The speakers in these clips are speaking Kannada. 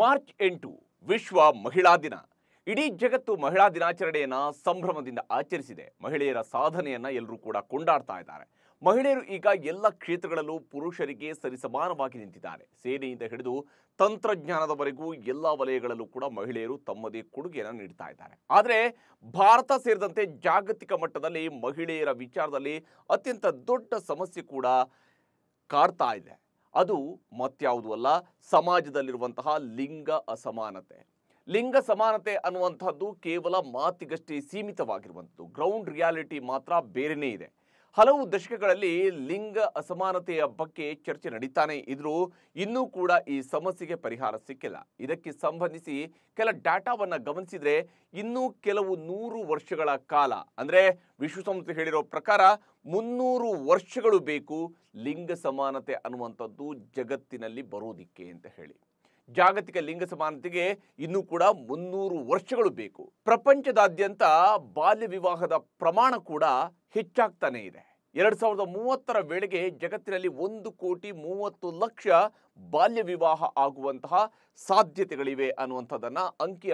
ಮಾರ್ಚ್ ಎಂಟು ವಿಶ್ವ ಮಹಿಳಾ ದಿನ ಇಡೀ ಜಗತ್ತು ಮಹಿಳಾ ದಿನಾಚರಣೆಯನ್ನ ಸಂಭ್ರಮದಿಂದ ಆಚರಿಸಿದೆ ಮಹಿಳೆಯರ ಸಾಧನೆಯನ್ನ ಎಲ್ಲರೂ ಕೂಡ ಕೊಂಡಾಡ್ತಾ ಇದ್ದಾರೆ ಮಹಿಳೆಯರು ಈಗ ಎಲ್ಲ ಕ್ಷೇತ್ರಗಳಲ್ಲೂ ಪುರುಷರಿಗೆ ಸರಿಸಮಾನವಾಗಿ ನಿಂತಿದ್ದಾರೆ ಸೇನೆಯಿಂದ ಹಿಡಿದು ತಂತ್ರಜ್ಞಾನದವರೆಗೂ ಎಲ್ಲ ವಲಯಗಳಲ್ಲೂ ಕೂಡ ಮಹಿಳೆಯರು ತಮ್ಮದೇ ಕೊಡುಗೆಯನ್ನು ನೀಡ್ತಾ ಇದ್ದಾರೆ ಆದರೆ ಭಾರತ ಸೇರಿದಂತೆ ಜಾಗತಿಕ ಮಟ್ಟದಲ್ಲಿ ಮಹಿಳೆಯರ ವಿಚಾರದಲ್ಲಿ ಅತ್ಯಂತ ದೊಡ್ಡ ಸಮಸ್ಯೆ ಕೂಡ ಕಾಡ್ತಾ ಇದೆ ಅದು ಮತ್ಯಾವುದು ಅಲ್ಲ ಸಮಾಜದಲ್ಲಿರುವಂತಹ ಲಿಂಗ ಅಸಮಾನತೆ ಲಿಂಗ ಸಮಾನತೆ ಅನ್ನುವಂಥದ್ದು ಕೇವಲ ಮಾತಿಗಷ್ಟೇ ಸೀಮಿತವಾಗಿರುವಂಥದ್ದು ಗ್ರೌಂಡ್ ರಿಯಾಲಿಟಿ ಮಾತ್ರ ಬೇರೆನೇ ಇದೆ ಹಲವು ದಶಕಗಳಲ್ಲಿ ಲಿಂಗ ಅಸಮಾನತೆಯ ಬಗ್ಗೆ ಚರ್ಚೆ ನಡೀತಾನೆ ಇದ್ರೂ ಇನ್ನೂ ಕೂಡ ಈ ಸಮಸ್ಯೆಗೆ ಪರಿಹಾರ ಸಿಕ್ಕಿಲ್ಲ ಇದಕ್ಕೆ ಸಂಬಂಧಿಸಿ ಕೆಲ ಡಾಟಾವನ್ನು ಗಮನಿಸಿದ್ರೆ ಇನ್ನೂ ಕೆಲವು ನೂರು ವರ್ಷಗಳ ಕಾಲ ಅಂದರೆ ವಿಶ್ವಸಂಸ್ಥೆ ಹೇಳಿರೋ ಪ್ರಕಾರ ಮುನ್ನೂರು ವರ್ಷಗಳು ಬೇಕು ಲಿಂಗ ಸಮಾನತೆ ಅನ್ನುವಂಥದ್ದು ಜಗತ್ತಿನಲ್ಲಿ ಬರೋದಿಕ್ಕೆ ಅಂತ ಹೇಳಿ ಜಾಗತಿಕ ಲಿಂಗ ಸಮಾನತೆಗೆ ಇನ್ನೂ ಕೂಡ ಮುನ್ನೂರು ವರ್ಷಗಳು ಬೇಕು ಪ್ರಪಂಚದಾದ್ಯಂತ ಬಾಲ್ಯ ವಿವಾಹದ ಪ್ರಮಾಣ ಕೂಡ ಹೆಚ್ಚಾಗ್ತಾನೆ ಇದೆ ಎರಡ್ ಸಾವಿರದ ಮೂವತ್ತರ ವೇಳೆಗೆ ಜಗತ್ತಿನಲ್ಲಿ ಒಂದು ಕೋಟಿ ಮೂವತ್ತು ಲಕ್ಷ ಬಾಲ್ಯ ವಿವಾಹ ಆಗುವಂತಹ ಸಾಧ್ಯತೆಗಳಿವೆ ಅನ್ನುವಂಥದ್ದನ್ನು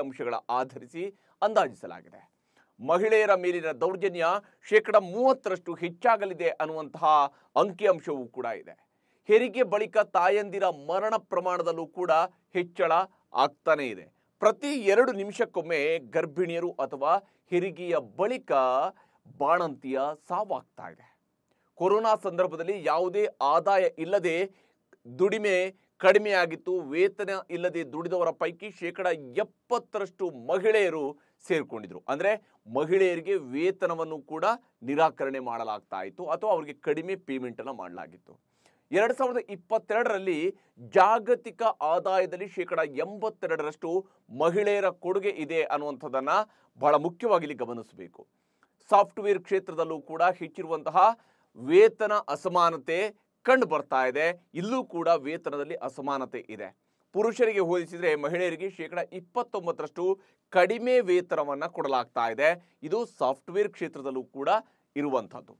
ಅಂಶಗಳ ಆಧರಿಸಿ ಅಂದಾಜಿಸಲಾಗಿದೆ ಮಹಿಳೆಯರ ಮೇಲಿನ ದೌರ್ಜನ್ಯ ಶೇಕಡ ಮೂವತ್ತರಷ್ಟು ಹೆಚ್ಚಾಗಲಿದೆ ಅನ್ನುವಂತಹ ಅಂಕಿಅಂಶವೂ ಕೂಡ ಇದೆ ಹೆರಿಗೆ ಬಳಿಕ ತಾಯಂದಿರ ಮರಣ ಪ್ರಮಾಣದಲ್ಲೂ ಕೂಡ ಹೆಚ್ಚಳ ಆಗ್ತಾನೇ ಇದೆ ಪ್ರತಿ ಎರಡು ನಿಮಿಷಕ್ಕೊಮ್ಮೆ ಗರ್ಭಿಣಿಯರು ಅಥವಾ ಹೆರಿಗೆಯ ಬಳಿಕ ಬಾಣಂತಿಯ ಸಾವಾಗ್ತಾ ಇದೆ ಕೊರೋನಾ ಸಂದರ್ಭದಲ್ಲಿ ಯಾವುದೇ ಆದಾಯ ಇಲ್ಲದೆ ದುಡಿಮೆ ಕಡಿಮೆ ಆಗಿತ್ತು ವೇತನ ಇಲ್ಲದೆ ದುಡಿದವರ ಪೈಕಿ ಶೇಕಡ ಎಪ್ಪತ್ತರಷ್ಟು ಮಹಿಳೆಯರು ಸೇರಿಕೊಂಡಿದ್ರು ಅಂದರೆ ಮಹಿಳೆಯರಿಗೆ ವೇತನವನ್ನು ಕೂಡ ನಿರಾಕರಣೆ ಮಾಡಲಾಗ್ತಾ ಇತ್ತು ಅಥವಾ ಅವರಿಗೆ ಕಡಿಮೆ ಪೇಮೆಂಟನ್ನು ಮಾಡಲಾಗಿತ್ತು ಎರಡ್ ಸಾವಿರದ ಇಪ್ಪತ್ತೆರಡರಲ್ಲಿ ಜಾಗತಿಕ ಆದಾಯದಲ್ಲಿ ಶೇಕಡ ಎಂಬತ್ತೆರಡರಷ್ಟು ಮಹಿಳೆಯರ ಕೊಡುಗೆ ಇದೆ ಅನ್ನುವಂಥದ್ದನ್ನ ಬಹಳ ಮುಖ್ಯವಾಗಿ ಇಲ್ಲಿ ಗಮನಿಸಬೇಕು ಸಾಫ್ಟ್ವೇರ್ ಕ್ಷೇತ್ರದಲ್ಲೂ ಕೂಡ ಹೆಚ್ಚಿರುವಂತಹ ವೇತನ ಅಸಮಾನತೆ ಕಂಡು ಬರ್ತಾ ಇದೆ ಇಲ್ಲೂ ಕೂಡ ವೇತನದಲ್ಲಿ ಅಸಮಾನತೆ ಇದೆ ಪುರುಷರಿಗೆ ಹೋಲಿಸಿದರೆ ಮಹಿಳೆಯರಿಗೆ ಶೇಕಡ ಇಪ್ಪತ್ತೊಂಬತ್ತರಷ್ಟು ಕಡಿಮೆ ವೇತನವನ್ನು ಕೊಡಲಾಗ್ತಾ ಇದೆ ಇದು ಸಾಫ್ಟ್ವೇರ್ ಕ್ಷೇತ್ರದಲ್ಲೂ ಕೂಡ ಇರುವಂಥದ್ದು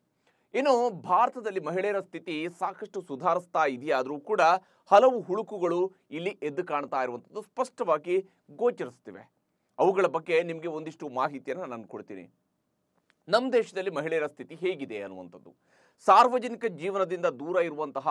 ಇನ್ನು ಭಾರತದಲ್ಲಿ ಮಹಿಳೆಯರ ಸ್ಥಿತಿ ಸಾಕಷ್ಟು ಸುಧಾರಿಸ್ತಾ ಇದೆಯಾದರೂ ಕೂಡ ಹಲವು ಹುಳುಕುಗಳು ಇಲ್ಲಿ ಎದ್ದು ಕಾಣ್ತಾ ಇರುವಂಥದ್ದು ಸ್ಪಷ್ಟವಾಗಿ ಗೋಚರಿಸ್ತಿವೆ ಅವುಗಳ ಬಗ್ಗೆ ನಿಮಗೆ ಒಂದಿಷ್ಟು ಮಾಹಿತಿಯನ್ನು ನಾನು ಕೊಡ್ತೀನಿ ನಮ್ಮ ದೇಶದಲ್ಲಿ ಮಹಿಳೆಯರ ಸ್ಥಿತಿ ಹೇಗಿದೆ ಅನ್ನುವಂಥದ್ದು ಸಾರ್ವಜನಿಕ ಜೀವನದಿಂದ ದೂರ ಇರುವಂತಹ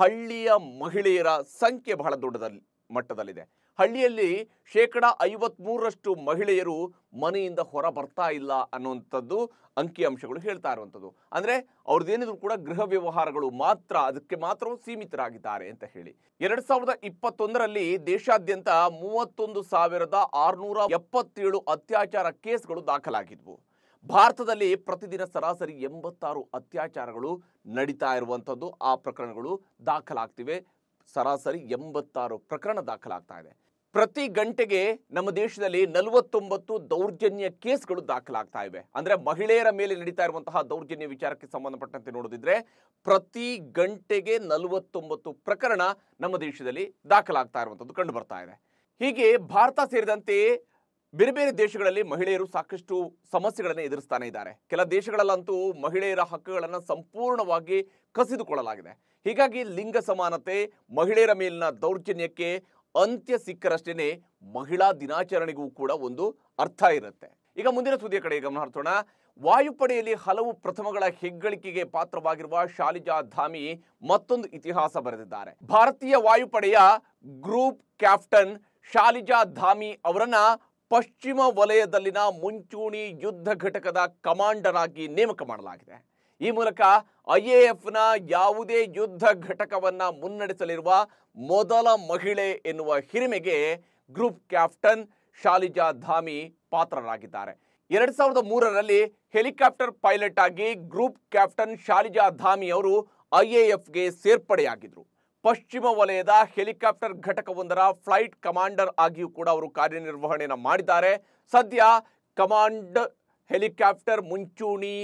ಹಳ್ಳಿಯ ಮಹಿಳೆಯರ ಸಂಖ್ಯೆ ಬಹಳ ದೊಡ್ಡದಲ್ಲಿ ಮಟ್ಟದಲ್ಲಿದೆ ಹಳ್ಳಿಯಲ್ಲಿ ಶೇಕಡ ಐವತ್ಮೂರರಷ್ಟು ಮಹಿಳೆಯರು ಮನೆಯಿಂದ ಹೊರ ಬರ್ತಾ ಇಲ್ಲ ಅನ್ನುವಂಥದ್ದು ಅಂಕಿಅಂಶಗಳು ಹೇಳ್ತಾ ಇರುವಂಥದ್ದು ಅಂದರೆ ಅವ್ರದ್ದೇನಿದ್ರು ಕೂಡ ಗೃಹ ವ್ಯವಹಾರಗಳು ಮಾತ್ರ ಅದಕ್ಕೆ ಮಾತ್ರ ಸೀಮಿತರಾಗಿದ್ದಾರೆ ಅಂತ ಹೇಳಿ ಎರಡ್ ಸಾವಿರದ ಇಪ್ಪತ್ತೊಂದರಲ್ಲಿ ದೇಶಾದ್ಯಂತ ಮೂವತ್ತೊಂದು ಸಾವಿರದ ಆರುನೂರ ಎಪ್ಪತ್ತೇಳು ಅತ್ಯಾಚಾರ ಕೇಸ್ಗಳು ದಾಖಲಾಗಿದ್ವು ಭಾರತದಲ್ಲಿ ಪ್ರತಿದಿನ ಸರಾಸರಿ ಎಂಬತ್ತಾರು ಅತ್ಯಾಚಾರಗಳು ನಡೀತಾ ಇರುವಂಥದ್ದು ಆ ಪ್ರಕರಣಗಳು ದಾಖಲಾಗ್ತಿವೆ ಸರಾಸರಿ ಎಂಬತ್ತಾರು ಪ್ರಕರಣ ದಾಖಲಾಗ್ತಾ ಇದೆ ಪ್ರತಿ ಗಂಟೆಗೆ ನಮ್ಮ ದೇಶದಲ್ಲಿ ನಲವತ್ತೊಂಬತ್ತು ದೌರ್ಜನ್ಯ ಕೇಸ್ಗಳು ದಾಖಲಾಗ್ತಾ ಇವೆ ಅಂದ್ರೆ ಮಹಿಳೆಯರ ಮೇಲೆ ನಡೀತಾ ಇರುವಂತಹ ದೌರ್ಜನ್ಯ ವಿಚಾರಕ್ಕೆ ಸಂಬಂಧಪಟ್ಟಂತೆ ನೋಡಿದ್ರೆ ಪ್ರತಿ ಗಂಟೆಗೆ ನಲವತ್ತೊಂಬತ್ತು ಪ್ರಕರಣ ನಮ್ಮ ದೇಶದಲ್ಲಿ ದಾಖಲಾಗ್ತಾ ಇರುವಂಥದ್ದು ಕಂಡು ಬರ್ತಾ ಇದೆ ಹೀಗೆ ಭಾರತ ಸೇರಿದಂತೆ ಬೇರೆ ಬೇರೆ ದೇಶಗಳಲ್ಲಿ ಮಹಿಳೆಯರು ಸಾಕಷ್ಟು ಸಮಸ್ಯೆಗಳನ್ನು ಎದುರಿಸ್ತಾನೆ ಇದ್ದಾರೆ ಕೆಲ ದೇಶಗಳಲ್ಲಂತೂ ಮಹಿಳೆಯರ ಹಕ್ಕುಗಳನ್ನು ಸಂಪೂರ್ಣವಾಗಿ ಕಸಿದುಕೊಳ್ಳಲಾಗಿದೆ ಹೀಗಾಗಿ ಲಿಂಗ ಸಮಾನತೆ ಮಹಿಳೆಯರ ಮೇಲಿನ ದೌರ್ಜನ್ಯಕ್ಕೆ ಅಂತ್ಯ ಸಿಕ್ಕರಷ್ಟೇನೆ ಮಹಿಳಾ ದಿನಾಚರಣೆಗೂ ಕೂಡ ಒಂದು ಅರ್ಥ ಇರುತ್ತೆ ಈಗ ಮುಂದಿನ ಸುದ್ದಿಯ ಕಡೆ ಗಮನ ಹರಿಸೋಣ ವಾಯುಪಡೆಯಲ್ಲಿ ಹಲವು ಪ್ರಥಮಗಳ ಹೆಗ್ಗಳಿಕೆಗೆ ಪಾತ್ರವಾಗಿರುವ ಶಾಲಿಜಾ ಧಾಮಿ ಮತ್ತೊಂದು ಇತಿಹಾಸ ಬರೆದಿದ್ದಾರೆ ಭಾರತೀಯ ವಾಯುಪಡೆಯ ಗ್ರೂಪ್ ಕ್ಯಾಪ್ಟನ್ ಶಾಲಿಜಾ ಧಾಮಿ ಅವರನ್ನ ಪಶ್ಚಿಮ ವಲಯದಲ್ಲಿನ ಮುಂಚೂಣಿ ಯುದ್ಧ ಘಟಕದ ಕಮಾಂಡರ್ ಆಗಿ ನೇಮಕ ಮಾಡಲಾಗಿದೆ ಈ ಮೂಲಕ ಐಎಎಫ್ನ ಯಾವುದೇ ಯುದ್ಧ ಘಟಕವನ್ನು ಮುನ್ನಡೆಸಲಿರುವ ಮೊದಲ ಮಹಿಳೆ ಎನ್ನುವ ಹಿರಿಮೆಗೆ ಗ್ರೂಪ್ ಕ್ಯಾಪ್ಟನ್ ಶಾಲಿಜಾ ಧಾಮಿ ಪಾತ್ರರಾಗಿದ್ದಾರೆ ಎರಡ್ ಸಾವಿರದ ಮೂರರಲ್ಲಿ ಹೆಲಿಕಾಪ್ಟರ್ ಪೈಲಟ್ ಆಗಿ ಗ್ರೂಪ್ ಕ್ಯಾಪ್ಟನ್ ಶಾಲಿಜಾ ಧಾಮಿ ಅವರು ಐಎಎಫ್ಗೆ ಸೇರ್ಪಡೆಯಾಗಿದ್ದರು ಪಶ್ಚಿಮ ವಲಯದ ಹೆಲಿಕಾಪ್ಟರ್ ಘಟಕವೊಂದರ ಫ್ಲೈಟ್ ಕಮಾಂಡರ್ ಆಗಿಯೂ ಕೂಡ ಅವರು ಕಾರ್ಯನಿರ್ವಹಣೆಯನ್ನು ಮಾಡಿದ್ದಾರೆ ಸದ್ಯ ಕಮಾಂಡ್ ಹೆಲಿಕಾಪ್ಟರ್ ಮುಂಚೂಣಿ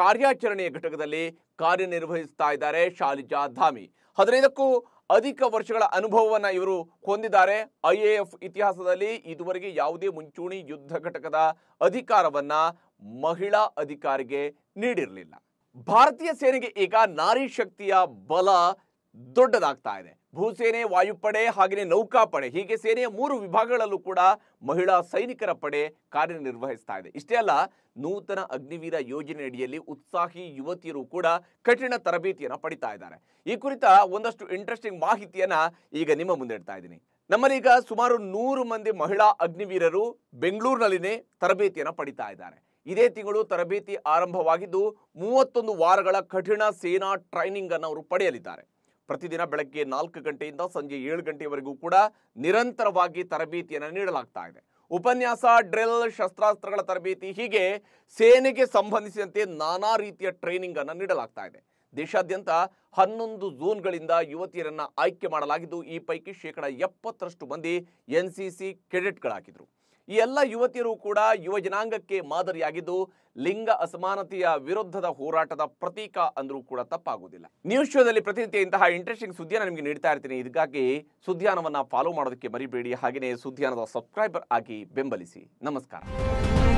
ಕಾರ್ಯಾಚರಣೆಯ ಘಟಕದಲ್ಲಿ ಕಾರ್ಯನಿರ್ವಹಿಸ್ತಾ ಇದ್ದಾರೆ ಶಾಲಿಜಾ ಧಾಮಿ ಹದಿನೈದಕ್ಕೂ ಅಧಿಕ ವರ್ಷಗಳ ಅನುಭವವನ್ನು ಇವರು ಹೊಂದಿದ್ದಾರೆ ಐ ಎ ಎಫ್ ಇತಿಹಾಸದಲ್ಲಿ ಇದುವರೆಗೆ ಯಾವುದೇ ಮುಂಚೂಣಿ ಯುದ್ಧ ಘಟಕದ ಅಧಿಕಾರವನ್ನ ಮಹಿಳಾ ಅಧಿಕಾರಿಗೆ ನೀಡಿರಲಿಲ್ಲ ಭಾರತೀಯ ಸೇನೆಗೆ ಈಗ ನಾರಿ ಶಕ್ತಿಯ ಬಲ ದೊಡ್ಡದಾಗ್ತಾ ಇದೆ ಭೂಸೇನೆ ವಾಯುಪಡೆ ಹಾಗೆಯೇ ನೌಕಾಪಡೆ ಹೀಗೆ ಸೇನೆಯ ಮೂರು ವಿಭಾಗಗಳಲ್ಲೂ ಕೂಡ ಮಹಿಳಾ ಸೈನಿಕರ ಪಡೆ ಕಾರ್ಯನಿರ್ವಹಿಸ್ತಾ ಇದೆ ಇಷ್ಟೇ ಅಲ್ಲ ನೂತನ ಅಗ್ನಿವೀರ ಯೋಜನೆ ಅಡಿಯಲ್ಲಿ ಉತ್ಸಾಹಿ ಯುವತಿಯರು ಕೂಡ ಕಠಿಣ ತರಬೇತಿಯನ್ನು ಪಡಿತಾ ಇದ್ದಾರೆ ಈ ಕುರಿತ ಒಂದಷ್ಟು ಇಂಟ್ರೆಸ್ಟಿಂಗ್ ಮಾಹಿತಿಯನ್ನ ಈಗ ನಿಮ್ಮ ಮುಂದೆ ಇಡ್ತಾ ಇದ್ದೀನಿ ನಮ್ಮಲ್ಲೀಗ ಸುಮಾರು ನೂರು ಮಂದಿ ಮಹಿಳಾ ಅಗ್ನಿವೀರರು ಬೆಂಗಳೂರಿನಲ್ಲಿನೇ ತರಬೇತಿಯನ್ನು ಪಡಿತಾ ಇದ್ದಾರೆ ಇದೇ ತಿಂಗಳು ತರಬೇತಿ ಆರಂಭವಾಗಿದ್ದು ಮೂವತ್ತೊಂದು ವಾರಗಳ ಕಠಿಣ ಸೇನಾ ಟ್ರೈನಿಂಗ್ ಅನ್ನು ಅವರು ಪಡೆಯಲಿದ್ದಾರೆ ಪ್ರತಿದಿನ ಬೆಳಗ್ಗೆ ನಾಲ್ಕು ಗಂಟೆಯಿಂದ ಸಂಜೆ ಏಳು ಗಂಟೆವರೆಗೂ ಕೂಡ ನಿರಂತರವಾಗಿ ತರಬೇತಿಯನ್ನು ನೀಡಲಾಗ್ತಾ ಇದೆ ಉಪನ್ಯಾಸ ಡ್ರಿಲ್ ಶಸ್ತ್ರಾಸ್ತ್ರಗಳ ತರಬೇತಿ ಹೀಗೆ ಸೇನೆಗೆ ಸಂಬಂಧಿಸಿದಂತೆ ನಾನಾ ರೀತಿಯ ಟ್ರೈನಿಂಗ್ ಅನ್ನು ನೀಡಲಾಗ್ತಾ ಇದೆ ದೇಶಾದ್ಯಂತ ಹನ್ನೊಂದು ಝೋನ್ಗಳಿಂದ ಯುವತಿಯರನ್ನ ಆಯ್ಕೆ ಮಾಡಲಾಗಿದ್ದು ಈ ಪೈಕಿ ಶೇಕಡಾ ಎಪ್ಪತ್ತರಷ್ಟು ಮಂದಿ ಎನ್ ಸಿ ಸಿ ಕೆಡೆಟ್ಗಳಾಗಿದ್ದರು ಈ ಎಲ್ಲ ಯುವತಿಯರು ಕೂಡ ಯುವ ಜನಾಂಗಕ್ಕೆ ಮಾದರಿಯಾಗಿದ್ದು ಲಿಂಗ ಅಸಮಾನತೆಯ ವಿರುದ್ಧದ ಹೋರಾಟದ ಪ್ರತೀಕ ಅಂದ್ರೂ ಕೂಡ ತಪ್ಪಾಗುವುದಿಲ್ಲ ನ್ಯೂಸ್ ಶೋದಲ್ಲಿ ಪ್ರತಿನಿತ್ಯ ಇಂತಹ ಇಂಟ್ರೆಸ್ಟಿಂಗ್ ಸುದ್ದಿಯನ್ನು ನಿಮಗೆ ನೀಡ್ತಾ ಇರ್ತೀನಿ ಇದಕ್ಕಾಗಿ ಸುದ್ದಿಯಾನವನ್ನ ಫಾಲೋ ಮಾಡೋದಕ್ಕೆ ಮರಿಬೇಡಿ ಹಾಗೆಯೇ ಸುದ್ದಿಯಾನದ ಸಬ್ಸ್ಕ್ರೈಬರ್ ಆಗಿ ಬೆಂಬಲಿಸಿ ನಮಸ್ಕಾರ